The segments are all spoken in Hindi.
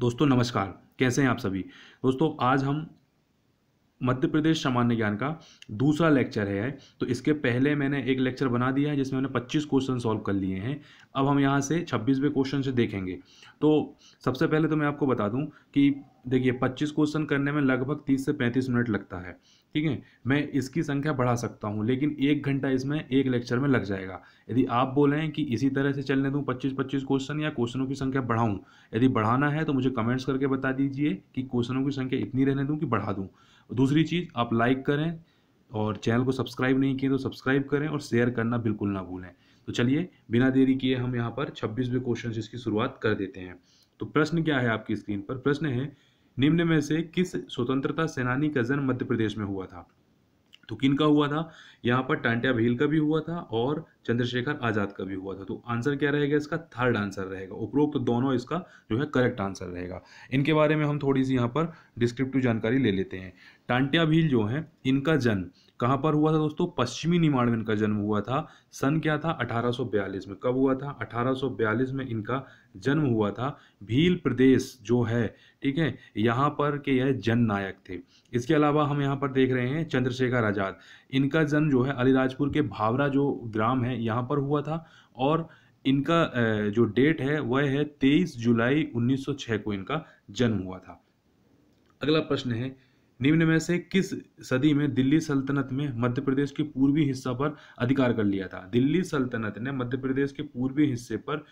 दोस्तों नमस्कार कैसे हैं आप सभी दोस्तों आज हम मध्य प्रदेश सामान्य ज्ञान का दूसरा लेक्चर है तो इसके पहले मैंने एक लेक्चर बना दिया है जिसमें मैंने 25 क्वेश्चन सॉल्व कर लिए हैं अब हम यहाँ से 26वें क्वेश्चन से देखेंगे तो सबसे पहले तो मैं आपको बता दूँ कि देखिए 25 क्वेश्चन करने में लगभग 30 से 35 मिनट लगता है ठीक है मैं इसकी संख्या बढ़ा सकता हूँ लेकिन एक घंटा इसमें एक लेक्चर में लग जाएगा यदि आप बोल रहे हैं कि इसी तरह से चलने दूँ पच्चीस पच्चीस क्वेश्चन या क्वेश्चनों की संख्या बढ़ाऊँ यदि बढ़ाना है तो मुझे कमेंट्स करके बता दीजिए कि क्वेश्चनों की संख्या इतनी रहने दूँ कि बढ़ा दूँ दूसरी चीज़ आप लाइक करें और चैनल को सब्सक्राइब नहीं किए तो सब्सक्राइब करें और शेयर करना बिल्कुल ना भूलें तो चलिए बिना देरी किए हम यहाँ पर छब्बीसवें क्वेश्चन इसकी शुरुआत कर देते हैं तो प्रश्न क्या है आपकी स्क्रीन पर प्रश्न है निम्न में से किस स्वतंत्रता सेनानी का जन्म मध्य प्रदेश में हुआ था तो किन का हुआ था यहाँ पर टांटिया भील का भी हुआ था और चंद्रशेखर आजाद का भी हुआ था तो आंसर क्या रहेगा इसका थर्ड आंसर रहेगा उपरोक्त तो दोनों इसका जो है करेक्ट आंसर रहेगा इनके बारे में हम थोड़ी सी यहाँ पर डिस्क्रिप्टिव जानकारी ले लेते हैं टांटिया भील जो है इनका जन्म कहाँ पर हुआ था दोस्तों पश्चिमी निमाड़ में इनका जन्म हुआ था सन क्या था 1842 में कब हुआ था 1842 में इनका जन्म हुआ था भील प्रदेश जो है ठीक है यहाँ पर के यह नायक थे इसके अलावा हम यहाँ पर देख रहे हैं चंद्रशेखर आज़ाद इनका जन्म जो है अलीराजपुर के भावरा जो ग्राम है यहाँ पर हुआ था और इनका जो डेट है वह है तेईस जुलाई उन्नीस को इनका जन्म हुआ था अगला प्रश्न है निम्न में से किस सदी में दिल्ली सल्तनत में मध्य प्रदेश के पूर्वी हिस्सा पर अधिकार कर लिया था दिल्ली सल्तनत ने मध्य प्रदेश के पूर्वी हिस्से पर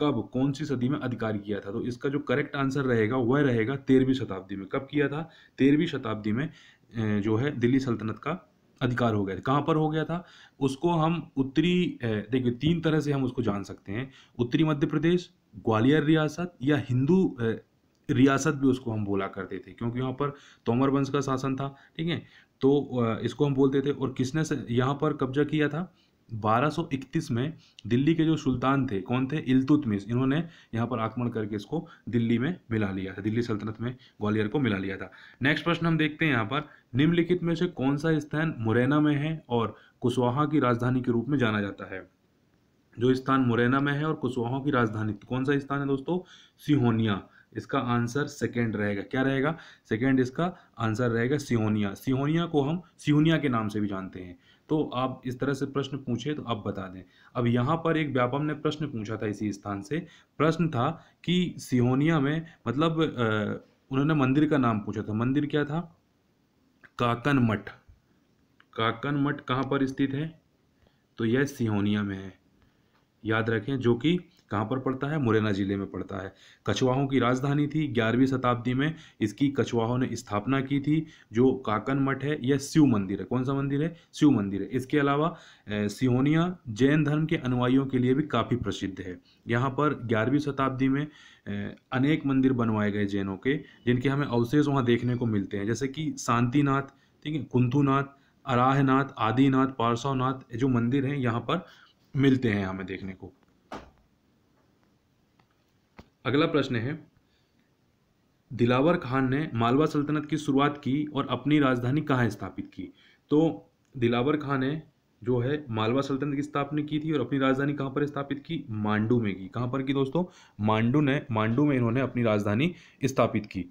कब कौन सी सदी में अधिकार किया था तो इसका जो करेक्ट आंसर रहेगा वह रहेगा तेरहवीं शताब्दी में कब किया था तेरहवीं शताब्दी में जो है दिल्ली सल्तनत का अधिकार हो गया था कहाँ पर हो गया था उसको हम उत्तरी देखिए तीन तरह से हम उसको जान सकते हैं उत्तरी मध्य प्रदेश ग्वालियर रियासत या हिंदू रियासत भी उसको हम बोला करते थे क्योंकि यहाँ पर तोमर वंश का शासन था ठीक है तो इसको हम बोलते थे और किसने यहाँ पर कब्जा किया था 1231 में दिल्ली के जो सुल्तान थे कौन थे इल्तुतमिश इन्होंने यहाँ पर आक्रमण करके इसको दिल्ली में मिला लिया था दिल्ली सल्तनत में ग्वालियर को मिला लिया था नेक्स्ट प्रश्न हम देखते हैं यहाँ पर निम्नलिखित में से कौन सा स्थान मुरैना में है और कुशवाहा की राजधानी के रूप में जाना जाता है जो स्थान मुरैना में है और कुशवाहा की राजधानी कौन सा स्थान है दोस्तों सिहोनिया इसका आंसर सेकेंड रहेगा क्या रहेगा सेकेंड इसका आंसर रहेगा सियोनिया सियोनिया को हम सियोनिया के नाम से भी जानते हैं तो आप इस तरह से प्रश्न पूछे तो आप बता दें अब यहाँ पर एक व्यापम ने प्रश्न पूछा था इसी स्थान से प्रश्न था कि सिहोनिया में मतलब उन्होंने मंदिर का नाम पूछा था मंदिर क्या था काकन मठ काकन मठ कहाँ पर स्थित है तो यह सिहोनिया में है याद रखें जो कि कहाँ पर पड़ता है मुरैना जिले में पड़ता है कछुआहों की राजधानी थी ग्यारहवीं शताब्दी में इसकी कछुआहों ने स्थापना की थी जो काकन मठ है यह शिव मंदिर है कौन सा मंदिर है शिव मंदिर है इसके अलावा सिहोनिया जैन धर्म के अनुयायियों के लिए भी काफ़ी प्रसिद्ध है यहाँ पर ग्यारहवीं शताब्दी में अनेक मंदिर बनवाए गए जैनों के जिनके हमें अवशेष वहाँ देखने को मिलते हैं जैसे कि शांतिनाथ ठीक है कुंथुनाथ अराहनाथ आदिनाथ पार्श्वनाथ जो मंदिर हैं यहाँ पर मिलते हैं हमें देखने को अगला प्रश्न है दिलावर खान ने मालवा सल्तनत की शुरुआत की और अपनी राजधानी कहाँ स्थापित की तो दिलावर खान ने जो है मालवा सल्तनत की स्थापना की थी और अपनी राजधानी कहाँ पर स्थापित की मांडू में की कहाँ पर की दोस्तों मांडू ने मांडू में इन्होंने अपनी राजधानी स्थापित की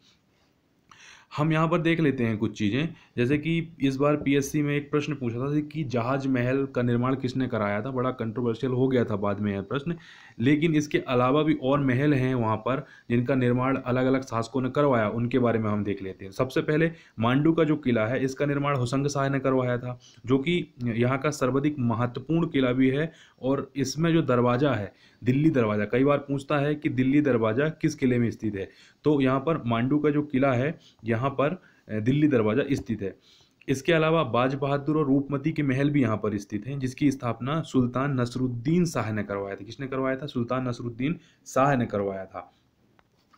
हम यहाँ पर देख लेते हैं कुछ चीज़ें जैसे कि इस बार पीएससी में एक प्रश्न पूछा था कि जहाज महल का निर्माण किसने कराया था बड़ा कंट्रोवर्शियल हो गया था बाद में यह प्रश्न लेकिन इसके अलावा भी और महल हैं वहाँ पर जिनका निर्माण अलग अलग शासकों ने करवाया उनके बारे में हम देख लेते हैं सबसे पहले मांडू का जो किला है इसका निर्माण होसंग शाह ने करवाया था जो कि यहाँ का सर्वाधिक महत्वपूर्ण किला भी है और इसमें जो दरवाज़ा है दिल्ली दरवाज़ा कई बार पूछता है कि दिल्ली दरवाज़ा किस किले में स्थित है तो यहाँ पर मांडू का जो किला है यहाँ पर दिल्ली दरवाज़ा स्थित है इसके अलावा बाज बहादुर और रूपमती के महल भी यहाँ पर स्थित हैं जिसकी स्थापना सुल्तान नसरुद्दीन शाह ने करवाया था किसने करवाया था सुल्तान नसरुद्दीन शाह ने करवाया था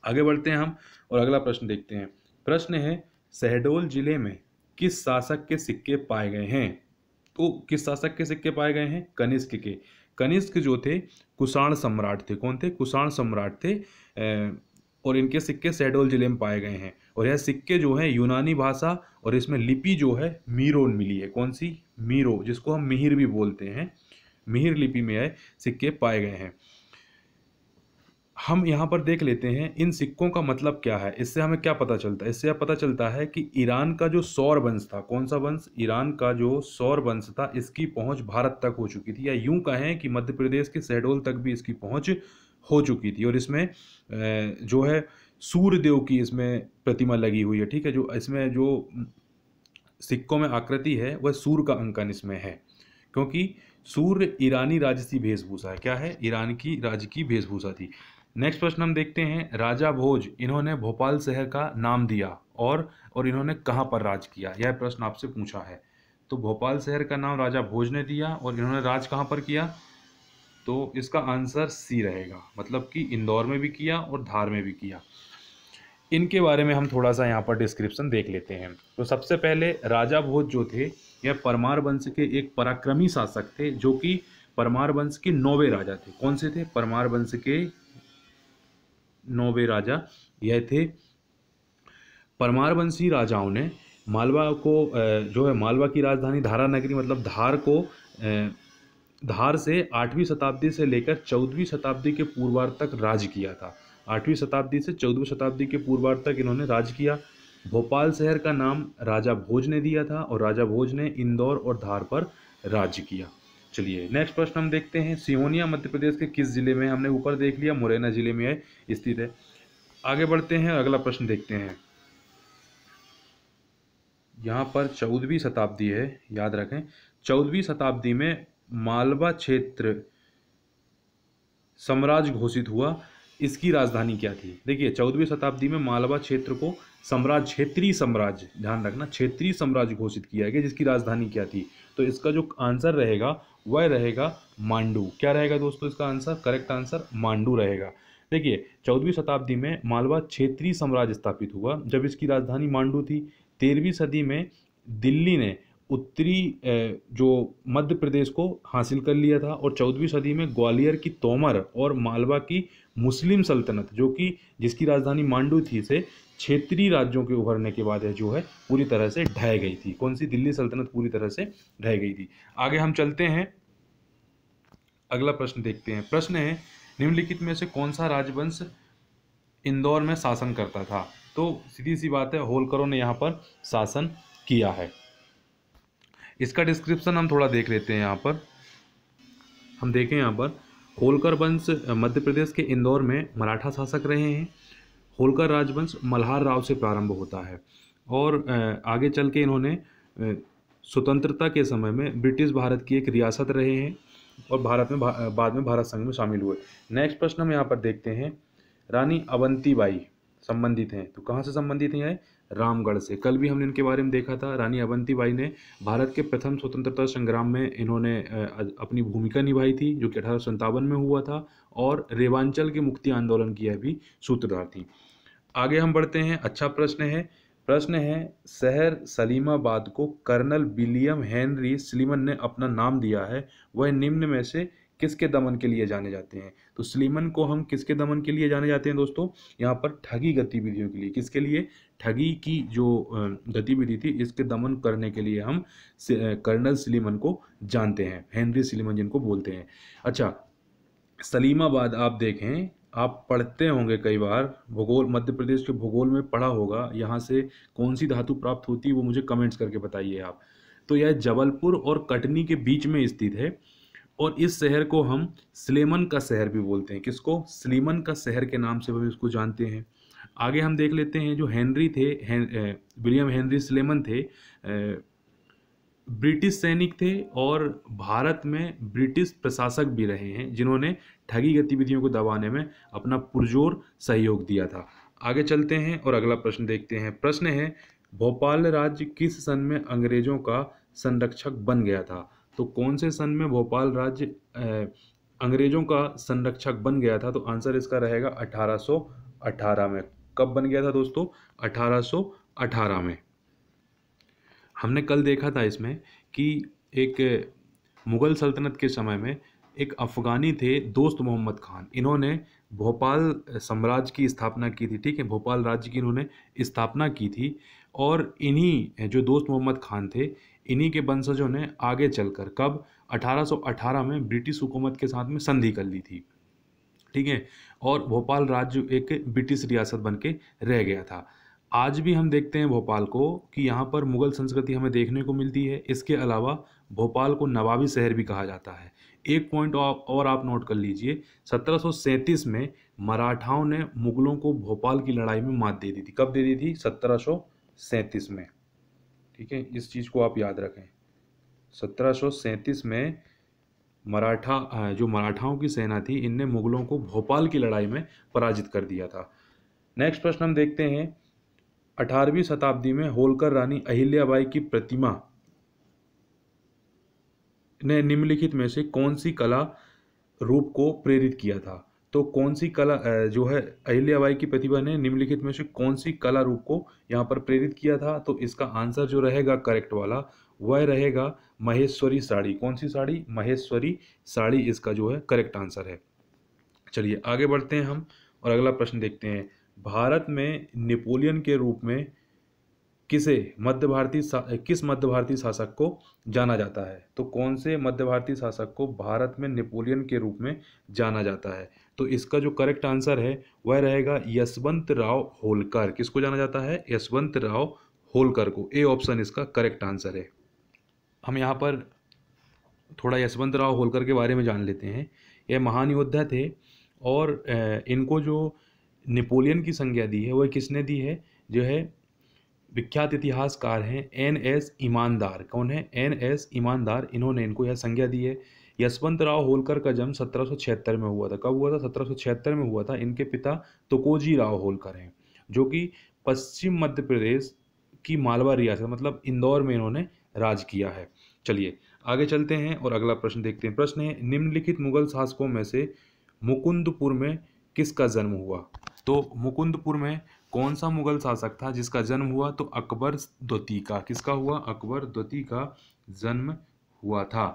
आगे बढ़ते हैं हम और अगला प्रश्न देखते हैं प्रश्न है शहडोल जिले में किस शासक के सिक्के पाए गए हैं तो किस शासक के सिक्के पाए गए हैं कनिष्क के कनिष्क जो थे कुषाण सम्राट थे कौन थे कुषाण सम्राट थे और इनके सिक्के सेडोल जिले में पाए गए हैं और यह सिक्के जो हैं यूनानी भाषा और इसमें लिपि जो है मीरोन मिली है कौन सी मीरो जिसको हम मिहिर भी बोलते हैं मिहिर लिपि में यह सिक्के पाए गए हैं हम यहाँ पर देख लेते हैं इन सिक्कों का मतलब क्या है इससे हमें क्या पता चलता है इससे यह पता चलता है कि ईरान का जो सौर वंश था कौन सा वंश ईरान का जो सौर वंश था इसकी पहुँच भारत तक हो चुकी थी या यूं कहें कि मध्य प्रदेश के शहडोल तक भी इसकी पहुँच हो चुकी थी और इसमें जो है सूर्यदेव की इसमें प्रतिमा लगी हुई है ठीक है जो इसमें जो सिक्कों में आकृति है वह सूर्य का अंकन इसमें है क्योंकि सूर्य ईरानी राजसी वेशभूषा है क्या है ईरान की राज्य की वेशभूषा थी नेक्स्ट प्रश्न हम देखते हैं राजा भोज इन्होंने भोपाल शहर का नाम दिया और और इन्होंने कहाँ पर राज किया यह प्रश्न आपसे पूछा है तो भोपाल शहर का नाम राजा भोज ने दिया और इन्होंने राज कहाँ पर किया तो इसका आंसर सी रहेगा मतलब कि इंदौर में भी किया और धार में भी किया इनके बारे में हम थोड़ा सा यहाँ पर डिस्क्रिप्शन देख लेते हैं तो सबसे पहले राजा भोज जो थे यह परमार वंश के एक पराक्रमी शासक थे जो कि परमार वंश के नौवे राजा थे कौन से थे परमार वंश के नौवे राजा यह थे परमारवंशी राजाओं ने मालवा को जो है मालवा की राजधानी धारा नगरी मतलब धार को धार से आठवीं शताब्दी से लेकर चौदहवीं शताब्दी के पूर्वार तक राज किया था आठवीं शताब्दी से चौदहवीं शताब्दी के पूर्वार तक इन्होंने राज किया भोपाल शहर का नाम राजा भोज ने दिया था और राजा भोज ने इंदौर और धार पर राज किया चलिए नेक्स्ट प्रश्न हम देखते हैं सियोनिया मध्य प्रदेश के किस जिले में हमने ऊपर देख लिया मुरैना जिले में है स्थित है आगे बढ़ते हैं अगला प्रश्न देखते हैं यहाँ पर चौदहवीं शताब्दी है याद रखें चौदहवीं शताब्दी में मालवा क्षेत्र साम्राज्य घोषित हुआ इसकी राजधानी क्या थी देखिए चौदहवीं शताब्दी में मालवा क्षेत्र को साम्राज्य क्षेत्रीय साम्राज्य ध्यान रखना क्षेत्रीय साम्राज्य घोषित किया गया जिसकी राजधानी क्या थी तो इसका जो आंसर रहेगा वह रहेगा मांडू क्या रहेगा दोस्तों इसका आंसर करेक्ट आंसर मांडू रहेगा देखिए चौदहवीं शताब्दी में मालवा क्षेत्रीय साम्राज्य स्थापित हुआ जब इसकी राजधानी मांडू थी तेरहवीं सदी में दिल्ली ने उत्तरी जो मध्य प्रदेश को हासिल कर लिया था और चौदहवीं सदी में ग्वालियर की तोमर और मालवा की मुस्लिम सल्तनत जो कि जिसकी राजधानी मांडू थी से क्षेत्रीय राज्यों के उभरने के बाद है जो है पूरी तरह से ढह गई थी कौन सी दिल्ली सल्तनत पूरी तरह से ढह गई थी आगे हम चलते हैं अगला प्रश्न देखते हैं प्रश्न है निम्नलिखित में से कौन सा राजवंश इंदौर में शासन करता था तो सीधी सी बात है होलकरों ने यहाँ पर शासन किया है इसका डिस्क्रिप्शन हम थोड़ा देख लेते हैं यहाँ पर हम देखें यहाँ पर होलकर वंश मध्य प्रदेश के इंदौर में मराठा शासक रहे हैं होलकर राजवंश मल्हार राव से प्रारंभ होता है और आगे चल के इन्होंने स्वतंत्रता के समय में ब्रिटिश भारत की एक रियासत रहे हैं और भारत में भा, बाद में भारत संघ में शामिल हुए नेक्स्ट प्रश्न हम यहाँ पर देखते हैं रानी अवंतीबाई संबंधित हैं तो कहाँ से संबंधित हैं रामगढ़ से कल भी हमने इनके बारे में देखा था रानी अवंती बाई ने भारत के प्रथम स्वतंत्रता संग्राम में इन्होंने अपनी भूमिका निभाई थी जो कि अठारह में हुआ था और रेवांचल के मुक्ति आंदोलन की भी सूत्रधार थी आगे हम बढ़ते हैं अच्छा प्रश्न है प्रश्न है शहर सलीमाबाद को कर्नल विलियम हेनरी सलीमन ने अपना नाम दिया है वह निम्न में से किसके दमन के लिए जाने जाते हैं तो सलीमन को हम किसके दमन के लिए जाने जाते हैं दोस्तों यहाँ पर ठगी गतिविधियों के लिए किसके लिए ठगी की जो गतिविधि थी इसके दमन करने के लिए हम कर्नल सलीमन को जानते हैं हेनरी सलीमन जिनको बोलते हैं अच्छा सलीमाबाद आप देखें आप पढ़ते होंगे कई बार भूगोल मध्य प्रदेश के भूगोल में पढ़ा होगा यहाँ से कौन सी धातु प्राप्त होती है वो मुझे कमेंट्स करके बताइए आप तो यह जबलपुर और कटनी के बीच में स्थित है और इस शहर को हम स्लेमन का शहर भी बोलते हैं किसको सलीमन का शहर के नाम से भी इसको जानते हैं आगे हम देख लेते हैं जो हेनरी थे हेन, विलियम हेनरी स्लेमन थे ब्रिटिश सैनिक थे और भारत में ब्रिटिश प्रशासक भी रहे हैं जिन्होंने ठगी गतिविधियों को दबाने में अपना पुरजोर सहयोग दिया था आगे चलते हैं और अगला प्रश्न देखते हैं प्रश्न है भोपाल राज्य किस सन में अंग्रेजों का संरक्षक बन गया था तो कौन से सन में भोपाल राज्य अंग्रेजों का संरक्षक बन गया था तो आंसर इसका रहेगा 1818 में कब बन गया था दोस्तों 1818 में हमने कल देखा था इसमें कि एक मुग़ल सल्तनत के समय में एक अफ़गानी थे दोस्त मोहम्मद खान इन्होंने भोपाल साम्राज्य की स्थापना की थी ठीक है भोपाल राज्य की इन्होंने स्थापना की थी और इन्हीं जो दोस्त मोहम्मद खान थे इन्हीं के वंशजों ने आगे चलकर कब 1818 में ब्रिटिश हुकूमत के साथ में संधि कर ली थी ठीक है और भोपाल राज्य एक ब्रिटिश रियासत बन के रह गया था आज भी हम देखते हैं भोपाल को कि यहाँ पर मुगल संस्कृति हमें देखने को मिलती है इसके अलावा भोपाल को नवाबी शहर भी कहा जाता है एक पॉइंट और आप नोट कर लीजिए 1737 में मराठाओं ने मुगलों को भोपाल की लड़ाई में मात दे दी थी कब दे दी थी 1737 में ठीक है इस चीज़ को आप याद रखें सत्रह में मराठा जो मराठाओं की सेना थी इनने मुगलों को भोपाल की लड़ाई में पराजित कर दिया था नेक्स्ट प्रश्न हम देखते हैं अठारहवीं शताब्दी में होलकर रानी अहिल्याबाई की प्रतिमा ने निम्नलिखित में से कौन सी कला रूप को प्रेरित किया था तो कौन सी कला जो है अहिल्याबाई की प्रतिभा ने निम्नलिखित में से कौन सी कला रूप को यहाँ पर प्रेरित किया था तो इसका आंसर जो रहेगा करेक्ट वाला वह रहेगा महेश्वरी साड़ी कौन सी साड़ी महेश्वरी साड़ी इसका जो है करेक्ट आंसर है चलिए आगे बढ़ते हैं हम और अगला प्रश्न देखते हैं भारत में नेपोलियन के रूप में किसे मध्य भारतीय किस मध्य भारतीय शासक को जाना जाता है तो कौन से मध्य भारतीय शासक को भारत में नेपोलियन के रूप में जाना जाता है तो इसका जो करेक्ट आंसर है वह रहेगा यशवंत राव होलकर किसको जाना जाता है यशवंत राव होलकर को ए ऑप्शन इसका करेक्ट आंसर है हम यहाँ पर थोड़ा यशवंत राव होलकर के बारे में जान लेते हैं यह महान योद्धा थे और इनको जो नेपोलियन की संज्ञा दी है वह किसने दी है जो है विख्यात इतिहासकार हैं एन एस ईमानदार कौन है एन एस ईमानदार इन्होंने इनको यह संज्ञा दी है यशवंत राव होलकर का जन्म सत्रह में हुआ था कब हुआ था सत्रह में हुआ था इनके पिता तुकोजी राव होलकर हैं जो कि पश्चिम मध्य प्रदेश की मालवा रियासत मतलब इंदौर में इन्होंने राज किया है चलिए आगे चलते हैं और अगला प्रश्न देखते हैं प्रश्न है निम्नलिखित मुगल शासकों में से मुकुंदपुर में किसका जन्म हुआ तो मुकुंदपुर में कौन सा मुगल शासक था जिसका जन्म हुआ तो अकबर द्वती का किसका हुआ अकबर द्वती का जन्म हुआ था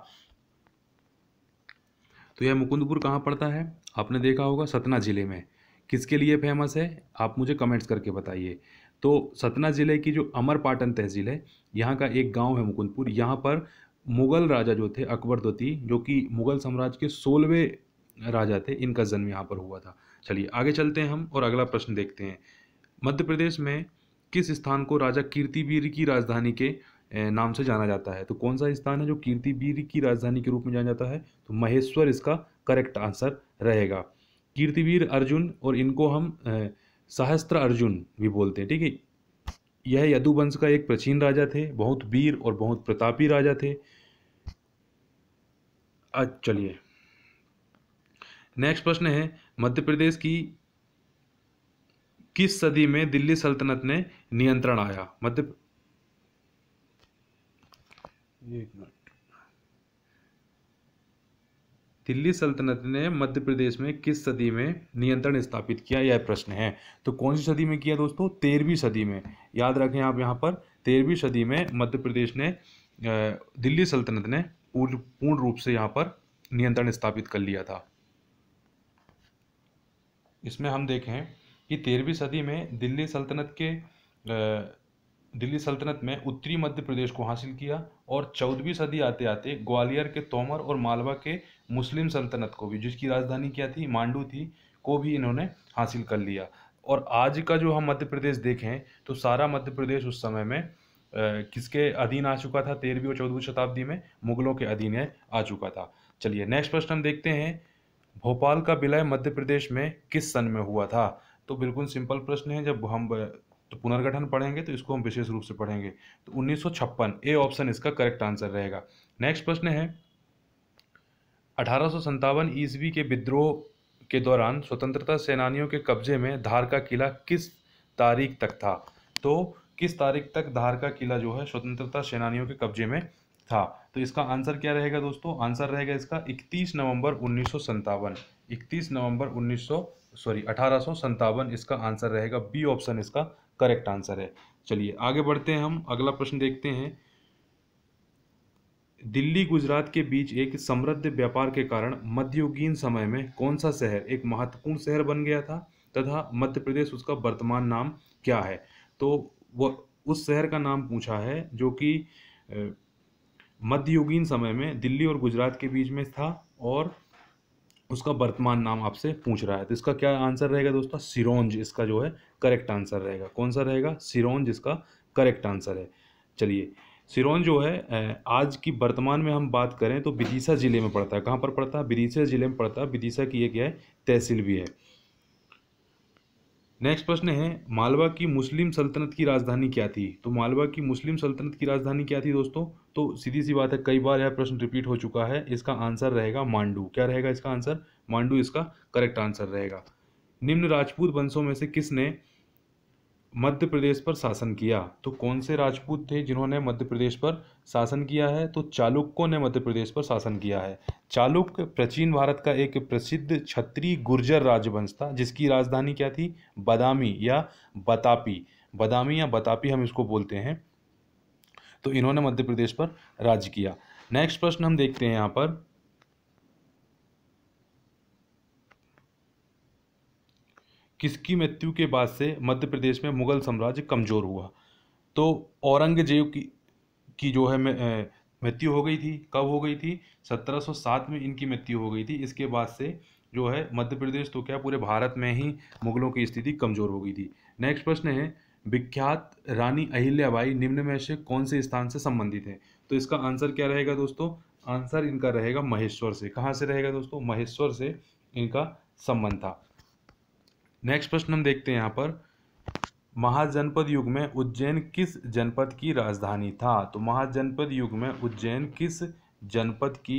तो यह मुकुंदपुर कहाँ पड़ता है आपने देखा होगा सतना ज़िले में किसके लिए फेमस है आप मुझे कमेंट्स करके बताइए तो सतना ज़िले की जो अमरपाटन तहसील है यहाँ का एक गांव है मुकुंदपुर यहाँ पर मुग़ल राजा जो थे अकबर द्वितीय जो कि मुग़ल साम्राज्य के सोलहवें राजा थे इनका जन्म यहाँ पर हुआ था चलिए आगे चलते हैं हम और अगला प्रश्न देखते हैं मध्य प्रदेश में किस स्थान को राजा कीर्तिवीर की राजधानी के नाम से जाना जाता है तो कौन सा स्थान है जो कीर्तिवीर की राजधानी के रूप में जाना जाता है तो महेश्वर इसका करेक्ट आंसर रहेगा कीर्तिवीर अर्जुन और इनको हम सहस्त्र अर्जुन भी बोलते हैं ठीक है यह यदुवंश का एक प्राचीन राजा थे बहुत वीर और बहुत प्रतापी राजा थे आज चलिए नेक्स्ट प्रश्न है मध्य प्रदेश की किस सदी में दिल्ली सल्तनत ने नियंत्रण आया मध्य एक मिनट दिल्ली सल्तनत ने मध्य प्रदेश में किस सदी में नियंत्रण स्थापित किया यह प्रश्न है तो कौन सी सदी में किया दोस्तों तेरहवीं सदी में याद रखें आप यहाँ पर तेरहवीं सदी में मध्य प्रदेश ने दिल्ली सल्तनत ने पूर्ण पूर्ण रूप से यहाँ पर नियंत्रण स्थापित कर लिया था इसमें हम देखें कि तेरहवीं सदी में दिल्ली सल्तनत के दिल्ली सल्तनत में उत्तरी मध्य प्रदेश को हासिल किया और चौदहवीं सदी आते आते ग्वालियर के तोमर और मालवा के मुस्लिम सल्तनत को भी जिसकी राजधानी क्या थी मांडू थी को भी इन्होंने हासिल कर लिया और आज का जो हम मध्य प्रदेश देखें तो सारा मध्य प्रदेश उस समय में आ, किसके अधीन आ चुका था तेरहवीं और चौदहवीं शताब्दी में मुगलों के अधीन आ चुका था चलिए नेक्स्ट प्रश्न हम देखते हैं भोपाल का विलय मध्य प्रदेश में किस सन में हुआ था तो बिल्कुल सिंपल प्रश्न है जब हम तो पुनर्गठन पढ़ेंगे तो इसको हम विशेष रूप से पढ़ेंगे तो उन्नीस ए ऑप्शन इसका करेक्ट आंसर रहेगा नेक्स्ट प्रश्न है अठारह ईस्वी के विद्रोह के दौरान स्वतंत्रता सेनानियों के कब्जे में धार का किला किस तारीख तक था तो किस तारीख तक धार का किला जो है स्वतंत्रता सेनानियों के कब्जे में था तो इसका आंसर क्या रहेगा दोस्तों आंसर रहेगा इसका 31 नवंबर उन्नीस इकतीस नवंबर उन्नीस सॉरी अठारह इसका आंसर रहेगा बी ऑप्शन इसका करेक्ट आंसर है चलिए आगे बढ़ते हैं हम अगला प्रश्न देखते हैं दिल्ली गुजरात के बीच एक समृद्ध व्यापार के कारण मध्ययुगीन समय में कौन सा शहर एक महत्वपूर्ण शहर बन गया था तथा मध्य प्रदेश उसका वर्तमान नाम क्या है तो वह उस शहर का नाम पूछा है जो कि मध्ययुगीन समय में दिल्ली और गुजरात के बीच में था और उसका वर्तमान नाम आपसे पूछ रहा है तो इसका क्या आंसर रहेगा दोस्तों सिरोंज इसका जो है करेक्ट आंसर रहेगा कौन सा रहेगा सिरोंज इसका करेक्ट आंसर है चलिए सिरोंज जो है आज की वर्तमान में हम बात करें तो विदिशा ज़िले में पड़ता है कहाँ पर पड़ता है विदिशा ज़िले में पड़ता है विदिशा की एक क्या है तहसील भी है नेक्स्ट प्रश्न है मालवा की मुस्लिम सल्तनत की राजधानी क्या थी तो मालवा की मुस्लिम सल्तनत की राजधानी क्या थी दोस्तों तो सीधी सी बात है कई बार यह प्रश्न रिपीट हो चुका है इसका आंसर रहेगा मांडू क्या रहेगा इसका आंसर मांडू इसका करेक्ट आंसर रहेगा निम्न राजपूत वंशों में से किसने मध्य प्रदेश पर शासन किया तो कौन से राजपूत थे जिन्होंने मध्य प्रदेश पर शासन किया है तो चालुक्यों ने मध्य प्रदेश पर शासन किया है चालुक्य प्राचीन भारत का एक प्रसिद्ध क्षत्रिय गुर्जर राजवंश था जिसकी राजधानी क्या थी बदामी या बतापी बदामी या बतापी हम इसको बोलते हैं तो इन्होंने मध्य प्रदेश पर राज किया नेक्स्ट प्रश्न हम देखते हैं यहाँ पर किसकी मृत्यु के बाद से मध्य प्रदेश में मुगल साम्राज्य कमज़ोर हुआ तो औरंगजेब की की जो है मृत्यु हो गई थी कब हो गई थी 1707 में इनकी मृत्यु हो गई थी इसके बाद से जो है मध्य प्रदेश तो क्या पूरे भारत में ही मुगलों की स्थिति कमज़ोर हो गई थी नेक्स्ट प्रश्न है विख्यात रानी अहिल्याबाई निम्न में से कौन से स्थान से संबंधित है तो इसका आंसर क्या रहेगा दोस्तों आंसर इनका रहेगा महेश्वर से कहाँ से रहेगा दोस्तों महेश्वर से इनका संबंध था नेक्स्ट प्रश्न हम देखते हैं यहाँ पर महाजनपद युग में उज्जैन किस जनपद की राजधानी था तो महाजनपद युग में उज्जैन किस जनपद की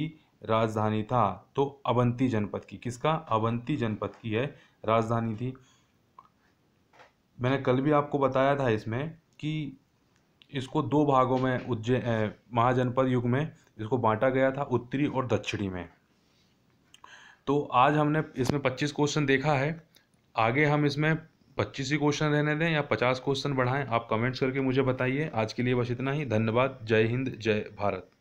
राजधानी था तो अवंती जनपद की किसका अवंती जनपद की है राजधानी थी मैंने कल भी आपको बताया था इसमें कि इसको दो भागों में उज्जैन महाजनपद युग में इसको बांटा गया था उत्तरी और दक्षिणी में तो आज हमने इसमें पच्चीस क्वेश्चन देखा है आगे हम इसमें पच्चीस ही क्वेश्चन रहने दें या पचास क्वेश्चन बढ़ाएं आप कमेंट्स करके मुझे बताइए आज के लिए बस इतना ही धन्यवाद जय हिंद जय भारत